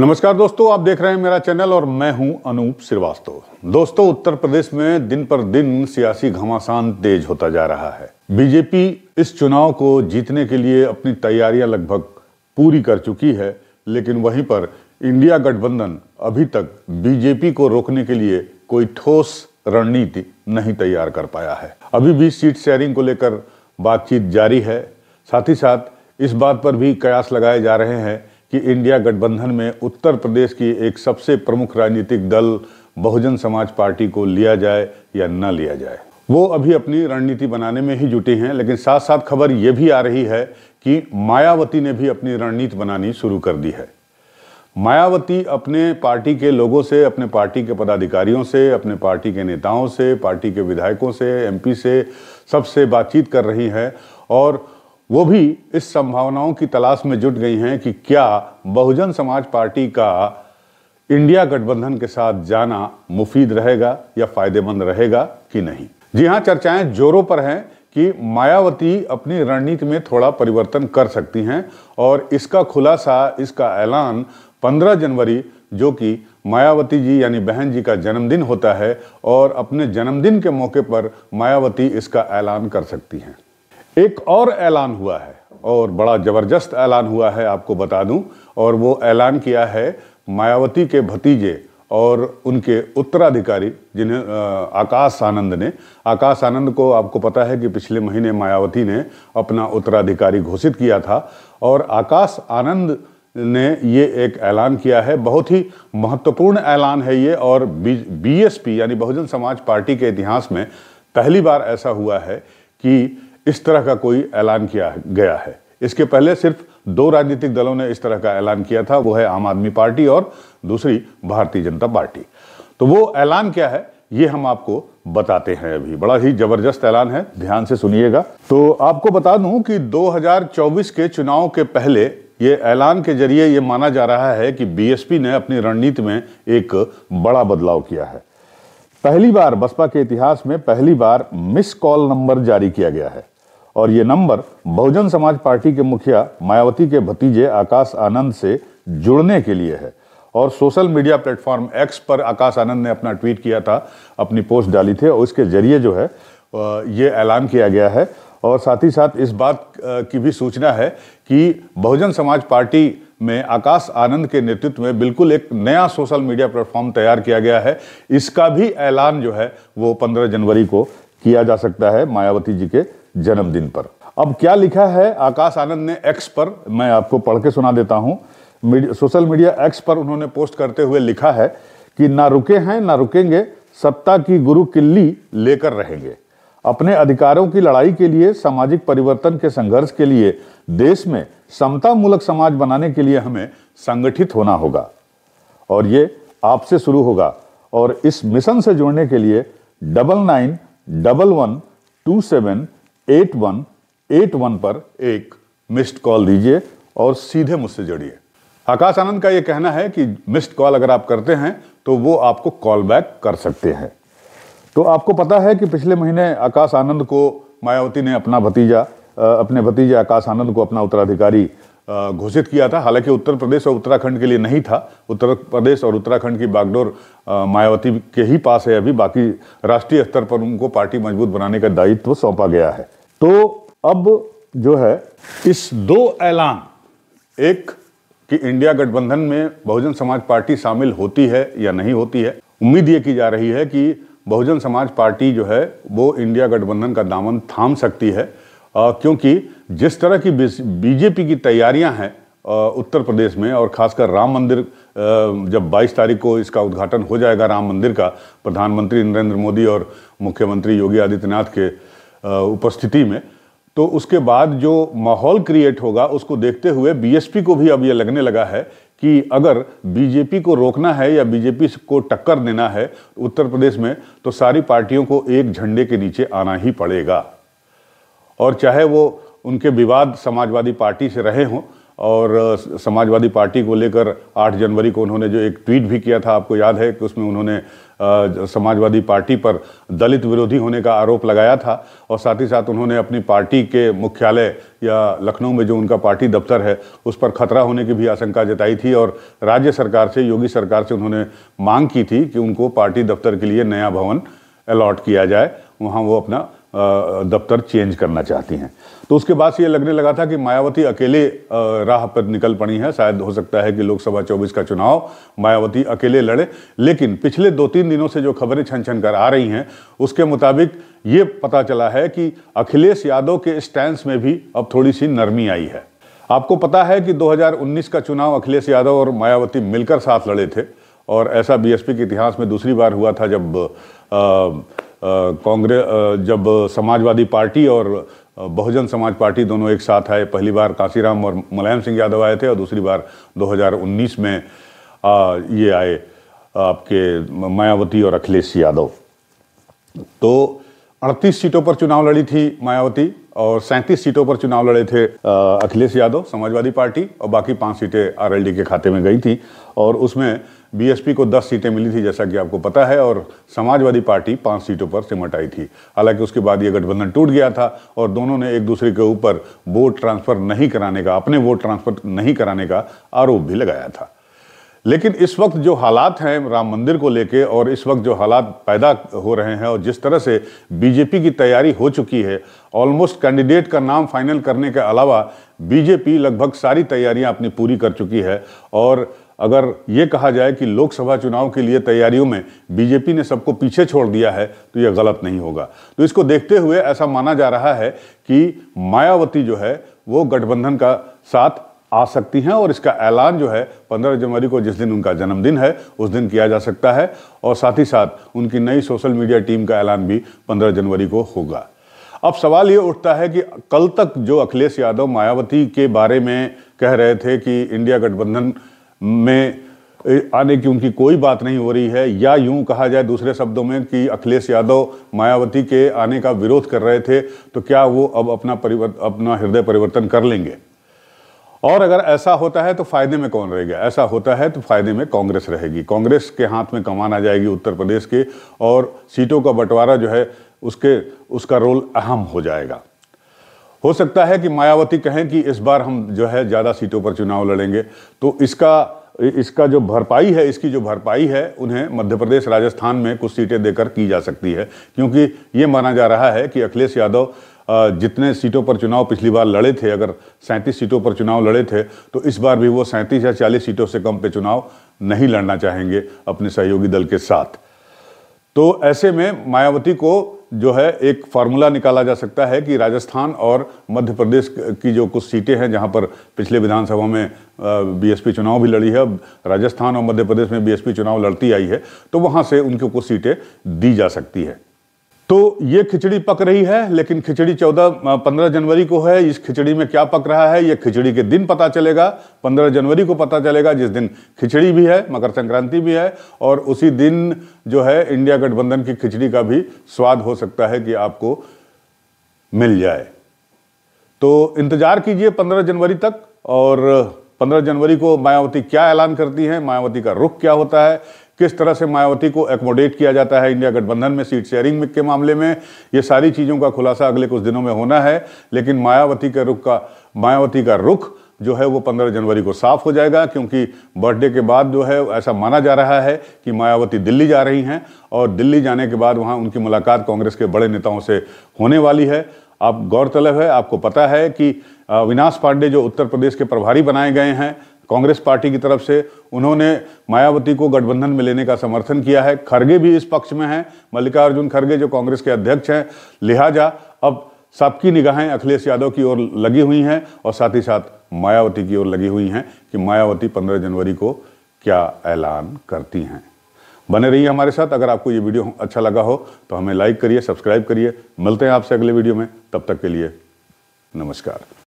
नमस्कार दोस्तों आप देख रहे हैं मेरा चैनल और मैं हूं अनूप श्रीवास्तव दोस्तों उत्तर प्रदेश में दिन पर दिन सियासी घमासान तेज होता जा रहा है बीजेपी इस चुनाव को जीतने के लिए अपनी तैयारियां लगभग पूरी कर चुकी है लेकिन वहीं पर इंडिया गठबंधन अभी तक बीजेपी को रोकने के लिए कोई ठोस रणनीति नहीं तैयार कर पाया है अभी भी सीट शेयरिंग को लेकर बातचीत जारी है साथ ही साथ इस बात पर भी कयास लगाए जा रहे हैं कि इंडिया गठबंधन में उत्तर प्रदेश की एक सबसे प्रमुख राजनीतिक दल बहुजन समाज पार्टी को लिया जाए या न लिया जाए वो अभी अपनी रणनीति बनाने में ही जुटे हैं लेकिन साथ साथ खबर ये भी आ रही है कि मायावती ने भी अपनी रणनीति बनानी शुरू कर दी है मायावती अपने पार्टी के लोगों से अपने पार्टी के पदाधिकारियों से अपने पार्टी के नेताओं से पार्टी के विधायकों से एमपी से सबसे बातचीत कर रही है और वो भी इस संभावनाओं की तलाश में जुट गई हैं कि क्या बहुजन समाज पार्टी का इंडिया गठबंधन के साथ जाना मुफीद रहेगा या फायदेमंद रहेगा कि नहीं जी हाँ चर्चाएं जोरों पर हैं कि मायावती अपनी रणनीति में थोड़ा परिवर्तन कर सकती हैं और इसका खुलासा इसका ऐलान 15 जनवरी जो कि मायावती जी यानी बहन जी का जन्मदिन होता है और अपने जन्मदिन के मौके पर मायावती इसका ऐलान कर सकती हैं एक और ऐलान हुआ है और बड़ा ज़बरदस्त ऐलान हुआ है आपको बता दूं और वो ऐलान किया है मायावती के भतीजे और उनके उत्तराधिकारी जिन्हें आकाश आनंद ने आकाश आनंद को आपको पता है कि पिछले महीने मायावती ने अपना उत्तराधिकारी घोषित किया था और आकाश आनंद ने ये एक ऐलान किया है बहुत ही महत्वपूर्ण ऐलान है ये और बी यानी बहुजन समाज पार्टी के इतिहास में पहली बार ऐसा हुआ है कि इस तरह का कोई ऐलान किया गया है इसके पहले सिर्फ दो राजनीतिक दलों ने इस तरह का ऐलान किया था वो है आम आदमी पार्टी और दूसरी भारतीय जनता पार्टी तो वो ऐलान क्या है ये हम आपको बताते हैं अभी बड़ा ही जबरदस्त ऐलान है ध्यान से सुनिएगा तो आपको बता दूं कि 2024 के चुनाव के पहले ये ऐलान के जरिए ये माना जा रहा है कि बीएसपी ने अपनी रणनीति में एक बड़ा बदलाव किया है पहली बार बसपा के इतिहास में पहली बार मिस कॉल नंबर जारी किया गया है और ये नंबर बहुजन समाज पार्टी के मुखिया मायावती के भतीजे आकाश आनंद से जुड़ने के लिए है और सोशल मीडिया प्लेटफॉर्म एक्स पर आकाश आनंद ने अपना ट्वीट किया था अपनी पोस्ट डाली थी और इसके जरिए जो है ये ऐलान किया गया है और साथ ही साथ इस बात की भी सूचना है कि बहुजन समाज पार्टी में आकाश आनंद के नेतृत्व में बिल्कुल एक नया सोशल मीडिया प्लेटफॉर्म तैयार किया गया है इसका भी ऐलान जो है वो 15 जनवरी को किया जा सकता है मायावती जी के जन्मदिन पर अब क्या लिखा है आकाश आनंद ने एक्स पर मैं आपको पढ़ के सुना देता हूँ सोशल मीडिया एक्स पर उन्होंने पोस्ट करते हुए लिखा है कि ना रुके हैं ना रुकेंगे सत्ता की गुरु किल्ली लेकर रहेंगे अपने अधिकारों की लड़ाई के लिए सामाजिक परिवर्तन के संघर्ष के लिए देश में समता मूलक समाज बनाने के लिए हमें संगठित होना होगा और ये आपसे शुरू होगा और इस मिशन से जुड़ने के लिए double nine double one two seven eight one eight one पर एक मिस्ड कॉल दीजिए और सीधे मुझसे जुड़िए आकाश आनंद का ये कहना है कि मिस्ड कॉल अगर आप करते हैं तो वो आपको कॉल बैक कर सकते हैं तो आपको पता है कि पिछले महीने आकाश आनंद को मायावती ने अपना भतीजा अपने भतीजे आकाश आनंद को अपना उत्तराधिकारी घोषित किया था हालांकि उत्तर प्रदेश और उत्तराखंड के लिए नहीं था उत्तर प्रदेश और उत्तराखंड की बागडोर मायावती के ही पास है अभी बाकी राष्ट्रीय स्तर पर उनको पार्टी मजबूत बनाने का दायित्व सौंपा गया है तो अब जो है इस दो ऐलान एक कि इंडिया गठबंधन में बहुजन समाज पार्टी शामिल होती है या नहीं होती है उम्मीद ये की जा रही है कि बहुजन समाज पार्टी जो है वो इंडिया गठबंधन का दामन थाम सकती है आ, क्योंकि जिस तरह की बीजेपी की तैयारियां हैं उत्तर प्रदेश में और खासकर राम मंदिर जब 22 तारीख को इसका उद्घाटन हो जाएगा राम मंदिर का प्रधानमंत्री नरेंद्र मोदी और मुख्यमंत्री योगी आदित्यनाथ के उपस्थिति में तो उसके बाद जो माहौल क्रिएट होगा उसको देखते हुए बीएसपी को भी अब यह लगने लगा है कि अगर बीजेपी को रोकना है या बीजेपी को टक्कर देना है उत्तर प्रदेश में तो सारी पार्टियों को एक झंडे के नीचे आना ही पड़ेगा और चाहे वो उनके विवाद समाजवादी पार्टी से रहे हों और समाजवादी पार्टी को लेकर 8 जनवरी को उन्होंने जो एक ट्वीट भी किया था आपको याद है कि उसमें उन्होंने समाजवादी पार्टी पर दलित विरोधी होने का आरोप लगाया था और साथ ही साथ उन्होंने अपनी पार्टी के मुख्यालय या लखनऊ में जो उनका पार्टी दफ्तर है उस पर खतरा होने की भी आशंका जताई थी और राज्य सरकार से योगी सरकार से उन्होंने मांग की थी कि उनको पार्टी दफ्तर के लिए नया भवन अलॉट किया जाए वहाँ वो अपना दफ्तर चेंज करना चाहती हैं तो उसके बाद से ये लगने लगा था कि मायावती अकेले राह पर निकल पड़ी हैं शायद हो सकता है कि लोकसभा चौबीस का चुनाव मायावती अकेले लड़े लेकिन पिछले दो तीन दिनों से जो खबरें छन छन कर आ रही हैं उसके मुताबिक ये पता चला है कि अखिलेश यादव के स्टैंड में भी अब थोड़ी सी नरमी आई है आपको पता है कि 2019 का चुनाव अखिलेश यादव और मायावती मिलकर साथ लड़े थे और ऐसा बीएसपी के इतिहास में दूसरी बार हुआ था जब आ, कांग्रेस जब समाजवादी पार्टी और बहुजन समाज पार्टी दोनों एक साथ आए पहली बार काशीराम और मुलायम सिंह यादव आए थे और दूसरी बार 2019 में आ, ये आए आपके मायावती और अखिलेश यादव तो 38 सीटों पर चुनाव लड़ी थी मायावती और 37 सीटों पर चुनाव लड़े थे अखिलेश यादव समाजवादी पार्टी और बाकी पांच सीटें आरएलडी के खाते में गई थी और उसमें बीएसपी को 10 सीटें मिली थी जैसा कि आपको पता है और समाजवादी पार्टी पांच सीटों पर सिमट आई थी हालांकि उसके बाद ये गठबंधन टूट गया था और दोनों ने एक दूसरे के ऊपर वोट ट्रांसफर नहीं कराने का अपने वोट ट्रांसफर नहीं कराने का आरोप भी लगाया था लेकिन इस वक्त जो हालात हैं राम मंदिर को लेके और इस वक्त जो हालात पैदा हो रहे हैं और जिस तरह से बीजेपी की तैयारी हो चुकी है ऑलमोस्ट कैंडिडेट का नाम फाइनल करने के अलावा बीजेपी लगभग सारी तैयारियां अपनी पूरी कर चुकी है और अगर ये कहा जाए कि लोकसभा चुनाव के लिए तैयारियों में बीजेपी ने सबको पीछे छोड़ दिया है तो यह गलत नहीं होगा तो इसको देखते हुए ऐसा माना जा रहा है कि मायावती जो है वो गठबंधन का साथ आ सकती हैं और इसका ऐलान जो है 15 जनवरी को जिस दिन उनका जन्मदिन है उस दिन किया जा सकता है और साथ ही साथ उनकी नई सोशल मीडिया टीम का ऐलान भी 15 जनवरी को होगा अब सवाल ये उठता है कि कल तक जो अखिलेश यादव मायावती के बारे में कह रहे थे कि इंडिया गठबंधन में आने की उनकी कोई बात नहीं हो रही है या यूं कहा जाए दूसरे शब्दों में कि अखिलेश यादव मायावती के आने का विरोध कर रहे थे तो क्या वो अब अपना परिवर्तन अपना हृदय परिवर्तन कर लेंगे और अगर ऐसा होता है तो फायदे में कौन रहेगा ऐसा होता है तो फायदे में कांग्रेस रहेगी कांग्रेस के हाथ में कमान आ जाएगी उत्तर प्रदेश के और सीटों का बंटवारा जो है उसके उसका रोल अहम हो जाएगा हो सकता है कि मायावती कहें कि इस बार हम जो है ज़्यादा सीटों पर चुनाव लड़ेंगे तो इसका इसका जो भरपाई है इसकी जो भरपाई है उन्हें मध्य प्रदेश राजस्थान में कुछ सीटें देकर की जा सकती है क्योंकि ये माना जा रहा है कि अखिलेश यादव जितने सीटों पर चुनाव पिछली बार लड़े थे अगर सैंतीस सीटों पर चुनाव लड़े थे तो इस बार भी वो सैंतीस या चालीस सीटों से कम पे चुनाव नहीं लड़ना चाहेंगे अपने सहयोगी दल के साथ तो ऐसे में मायावती को जो है एक फार्मूला निकाला जा सकता है कि राजस्थान और मध्य प्रदेश की जो कुछ सीटें हैं जहां पर पिछले विधानसभा में बीएसपी चुनाव भी लड़ी है अब राजस्थान और मध्य प्रदेश में बीएसपी चुनाव लड़ती आई है तो वहां से उनको कुछ सीटें दी जा सकती है तो ये खिचड़ी पक रही है लेकिन खिचड़ी चौदह पंद्रह जनवरी को है इस खिचड़ी में क्या पक रहा है ये खिचड़ी के दिन पता चलेगा पंद्रह जनवरी को पता चलेगा जिस दिन खिचड़ी भी है मकर संक्रांति भी है और उसी दिन जो है इंडिया गठबंधन की खिचड़ी का भी स्वाद हो सकता है कि आपको मिल जाए तो इंतज़ार कीजिए पंद्रह जनवरी तक और पंद्रह जनवरी को मायावती क्या ऐलान करती हैं मायावती का रुख क्या होता है किस तरह से मायावती को एकोमोडेट किया जाता है इंडिया गठबंधन में सीट शेयरिंग के मामले में ये सारी चीज़ों का खुलासा अगले कुछ दिनों में होना है लेकिन मायावती के रुख का मायावती का रुख जो है वो 15 जनवरी को साफ हो जाएगा क्योंकि बर्थडे के बाद जो है ऐसा माना जा रहा है कि मायावती दिल्ली जा रही हैं और दिल्ली जाने के बाद वहाँ उनकी मुलाकात कांग्रेस के बड़े नेताओं से होने वाली है आप गौरतलब है आपको पता है कि विनाश पांडे जो उत्तर प्रदेश के प्रभारी बनाए गए हैं कांग्रेस पार्टी की तरफ से उन्होंने मायावती को गठबंधन में लेने का समर्थन किया है खरगे भी इस पक्ष में हैं मल्लिकार्जुन खड़गे जो कांग्रेस के अध्यक्ष हैं लिहाजा अब सबकी निगाहें अखिलेश यादव की ओर लगी हुई हैं और साथ ही साथ मायावती की ओर लगी हुई हैं कि मायावती 15 जनवरी को क्या ऐलान करती हैं बने रहिए हमारे साथ अगर आपको ये वीडियो अच्छा लगा हो तो हमें लाइक करिए सब्सक्राइब करिए मिलते हैं आपसे अगले वीडियो में तब तक के लिए नमस्कार